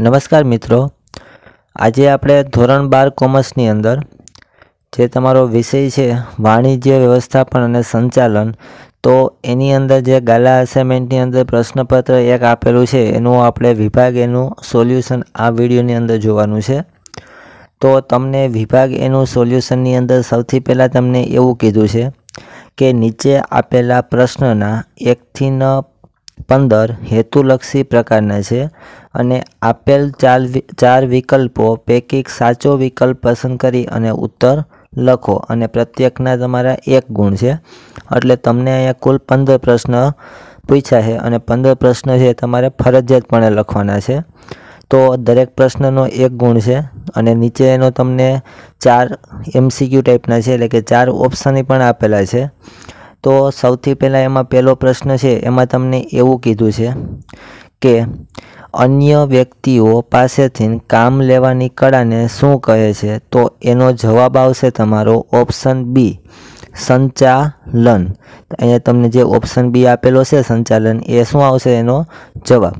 નમસ્કાર મિત્રો આજે આપણે ધોરણ બાર કોમર્સની અંદર જે તમારો વિષય છે વાણિજ્ય વ્યવસ્થાપન અને સંચાલન તો એની અંદર જે ગાલા અસાઇનમેન્ટની અંદર પ્રશ્નપત્ર એક આપેલું છે એનું આપણે વિભાગ એનું સોલ્યુશન આ વિડીયોની અંદર જોવાનું છે તો તમને વિભાગ એનું સોલ્યુશનની અંદર સૌથી પહેલાં તમને એવું કીધું છે કે નીચે આપેલા પ્રશ્નના એકથી ન પંદર હેતુલક્ષી પ્રકારના છે અને આપેલ ચાર ચાર વિકલ્પો પૈકી સાચો વિકલ્પ પસંદ કરી અને ઉત્તર લખો અને પ્રત્યેકના તમારા એક ગુણ છે એટલે તમને અહીંયા કુલ પંદર પ્રશ્ન પૂછ્યા છે અને પંદર પ્રશ્ન છે તમારે ફરજિયાતપણે લખવાના છે તો દરેક પ્રશ્નનો એક ગુણ છે અને નીચેનો તમને ચાર એમસીક્યુ ટાઈપના છે એટલે કે ચાર ઓપ્શનની પણ આપેલા છે તો સૌથી પહેલાં એમાં પહેલો પ્રશ્ન છે એમાં તમને એવું કીધું છે કે અન્ય વ્યક્તિઓ પાસેથી કામ લેવાની કળાને શું કહે છે તો એનો જવાબ આવશે તમારો ઓપ્શન બી સંચાલન અહીંયા તમને જે ઓપ્શન બી આપેલો છે સંચાલન એ શું આવશે એનો જવાબ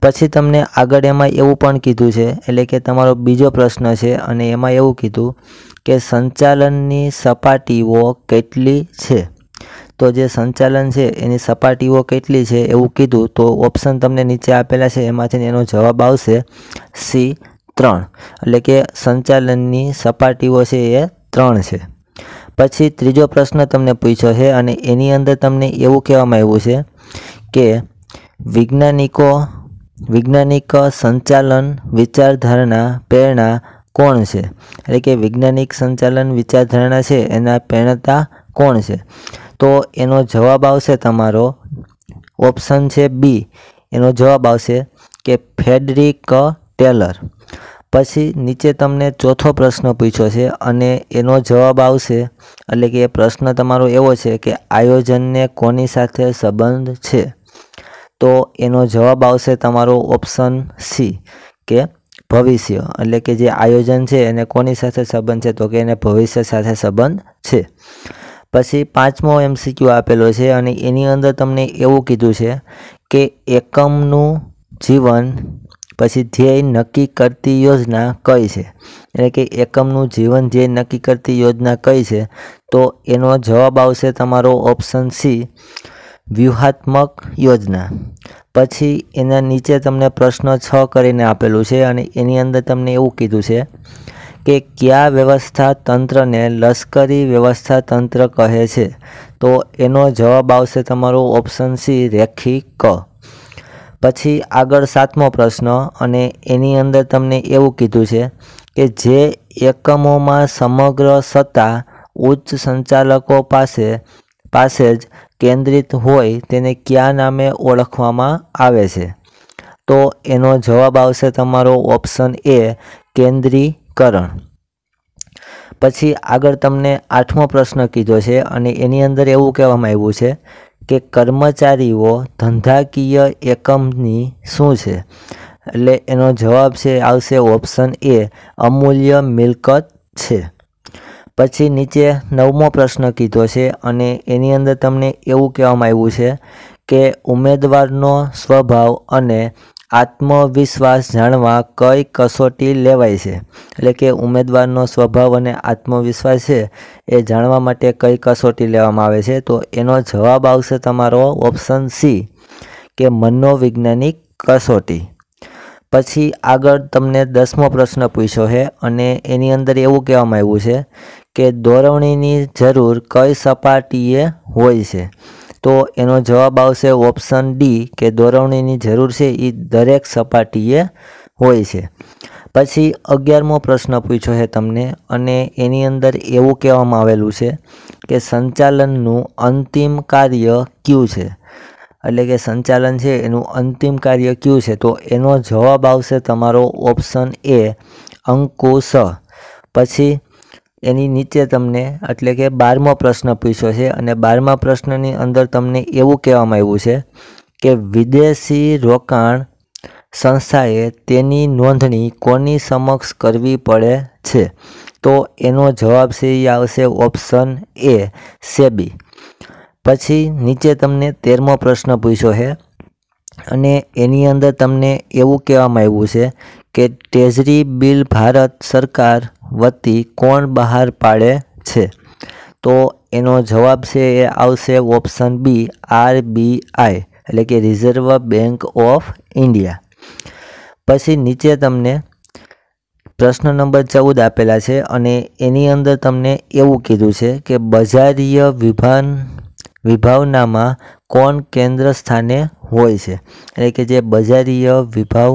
પછી તમને આગળ એમાં એવું પણ કીધું છે એટલે કે તમારો બીજો પ્રશ્ન છે અને એમાં એવું કીધું કે સંચાલનની સપાટીઓ કેટલી છે તો જે સંચાલન છે એની સપાટીઓ કેટલી છે એવું કીધું તો ઓપ્શન તમને નીચે આપેલા છે એમાંથી એનો જવાબ આવશે સી ત્રણ એટલે કે સંચાલનની સપાટીઓ છે એ ત્રણ છે પછી ત્રીજો પ્રશ્ન તમને પૂછ્યો છે અને એની અંદર તમને એવું કહેવામાં આવ્યું છે કે વૈજ્ઞાનિકો વૈજ્ઞાનિક સંચાલન વિચારધારણા પ્રેરણા કોણ છે એટલે કે વૈજ્ઞાનિક સંચાલન વિચારધારણા છે એના પ્રેરણતા કોણ છે તો એનો જવાબ આવશે તમારો ઓપ્શન છે બી એનો જવાબ આવશે કે ફેડરિક ટેલર પછી નીચે તમને ચોથો પ્રશ્ન પૂછ્યો છે અને એનો જવાબ આવશે એટલે કે એ પ્રશ્ન તમારો એવો છે કે આયોજનને કોની સાથે સંબંધ છે તો એનો જવાબ આવશે તમારો ઓપ્શન સી કે ભવિષ્ય એટલે કે જે આયોજન છે એને કોની સાથે સંબંધ છે તો કે એને ભવિષ્ય સાથે સંબંધ છે પછી પાંચમો એમસીક્યુ આપેલો છે અને એની અંદર તમને એવું કીધું છે કે એકમનું જીવન પછી ધ્યેય નક્કી કરતી યોજના કઈ છે એટલે કે એકમનું જીવન ધ્યેય નક્કી કરતી યોજના કઈ છે તો એનો જવાબ આવશે તમારો ઓપ્શન સી વ્યૂહાત્મક યોજના પછી એના નીચે તમને પ્રશ્ન છ કરીને આપેલું છે અને એની અંદર તમને એવું કીધું છે કે કયા વ્યવસ્થા તંત્રને લશ્કરી વ્યવસ્થા તંત્ર કહે છે તો એનો જવાબ આવશે તમારો ઓપ્શન સી રેખી ક પછી આગળ સાતમો પ્રશ્ન અને એની અંદર તમને એવું કીધું છે કે જે એકમોમાં સમગ્ર સત્તા ઉચ્ચ સંચાલકો પાસે પાસે જ કેન્દ્રિત હોય તેને કયા નામે ઓળખવામાં આવે છે તો એનો જવાબ આવશે તમારો ઓપ્શન એ કેન્દ્રી કરણ પછી આગળ તમને આઠમો પ્રશ્ન કીધો છે અને એની અંદર એવું કહેવામાં આવ્યું છે કે કર્મચારીઓ ધંધાકીય એકમની શું છે એટલે એનો જવાબ છે આવશે ઓપ્શન એ અમૂલ્ય મિલકત છે પછી નીચે નવમો પ્રશ્ન કીધો છે અને એની અંદર તમને એવું કહેવામાં આવ્યું છે કે ઉમેદવારનો સ્વભાવ અને આત્મવિશ્વાસ જાણવા કઈ કસોટી લેવાય છે એટલે કે ઉમેદવારનો સ્વભાવ અને આત્મવિશ્વાસ છે એ જાણવા માટે કઈ કસોટી લેવામાં આવે છે તો એનો જવાબ આવશે તમારો ઓપ્શન સી કે મનોવૈજ્ઞાનિક કસોટી પછી આગળ તમને દસમો પ્રશ્ન પૂછ્યો છે અને એની અંદર એવું કહેવામાં આવ્યું છે કે દોરવણીની જરૂર કઈ સપાટીએ હોય છે તો એનો જવાબ આવશે ઓપ્શન ડી કે દોરવણીની જરૂર છે એ દરેક સપાટીએ હોય છે પછી અગિયારમો પ્રશ્ન પૂછ્યો છે તમને અને એની અંદર એવું કહેવામાં આવેલું છે કે સંચાલનનું અંતિમ કાર્ય કયું છે એટલે કે સંચાલન છે એનું અંતિમ કાર્ય કયું છે તો એનો જવાબ આવશે તમારો ઓપ્શન એ અંકુશ પછી એની નીચે તમને એટલે કે બારમો પ્રશ્ન પૂછ્યો છે અને બારમા પ્રશ્નની અંદર તમને એવું કહેવામાં આવ્યું છે કે વિદેશી રોકાણ સંસ્થાએ તેની નોંધણી કોની સમક્ષ કરવી પડે છે તો એનો જવાબ છે એ આવશે ઓપ્શન એ સેબી પછી નીચે તમને તેરમો પ્રશ્ન પૂછ્યો છે અને એની અંદર તમને એવું કહેવામાં આવ્યું છે કે ટ્રેઝરી બિલ ભારત સરકાર વતી કોણ બહાર પાડે છે તો એનો જવાબ છે એ આવશે ઓપ્શન બી આરબીઆઈ એટલે કે રિઝર્વ બેંક ઓફ ઇન્ડિયા પછી નીચે તમને પ્રશ્ન નંબર ચૌદ આપેલા છે અને એની અંદર તમને એવું કીધું છે કે બજારીય વિભાન વિભાવનામાં કોણ કેન્દ્ર સ્થાને હોય છે એટલે કે જે બજારીય વિભાવ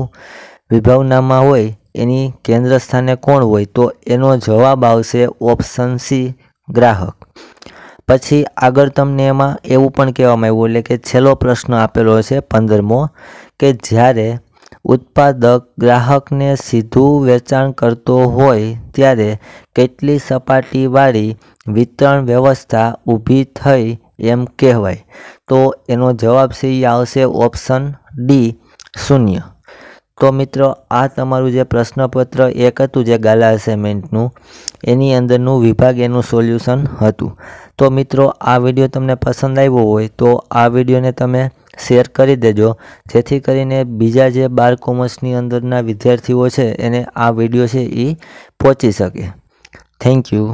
વિભાવનામાં હોય એની કેન્દ્ર સ્થાને કોણ હોય તો એનો જવાબ આવશે ઓપ્શન સી ગ્રાહક પછી આગળ તમને એમાં એવું પણ કહેવામાં આવ્યું એટલે કે છેલ્લો પ્રશ્ન આપેલો છે પંદરમો કે જ્યારે ઉત્પાદક ગ્રાહકને સીધું વેચાણ કરતો હોય ત્યારે કેટલી સપાટીવાળી વિતરણ વ્યવસ્થા ઊભી થઈ એમ કહેવાય તો એનો જવાબ છે એ આવશે ઓપ્શન ડી શૂન્ય તો મિત્રો આ તમારું જે પ્રશ્નપત્ર એક હતું જે ગાલા અસાઇનમેન્ટનું એની અંદરનું વિભાગ એનું સોલ્યુશન હતું તો મિત્રો આ વિડીયો તમને પસંદ આવ્યો હોય તો આ વિડીયોને તમે શેર કરી દેજો જેથી કરીને બીજા જે બાર કોમર્સની અંદરના વિદ્યાર્થીઓ છે એને આ વિડીયો છે એ પહોંચી શકે થેન્ક યુ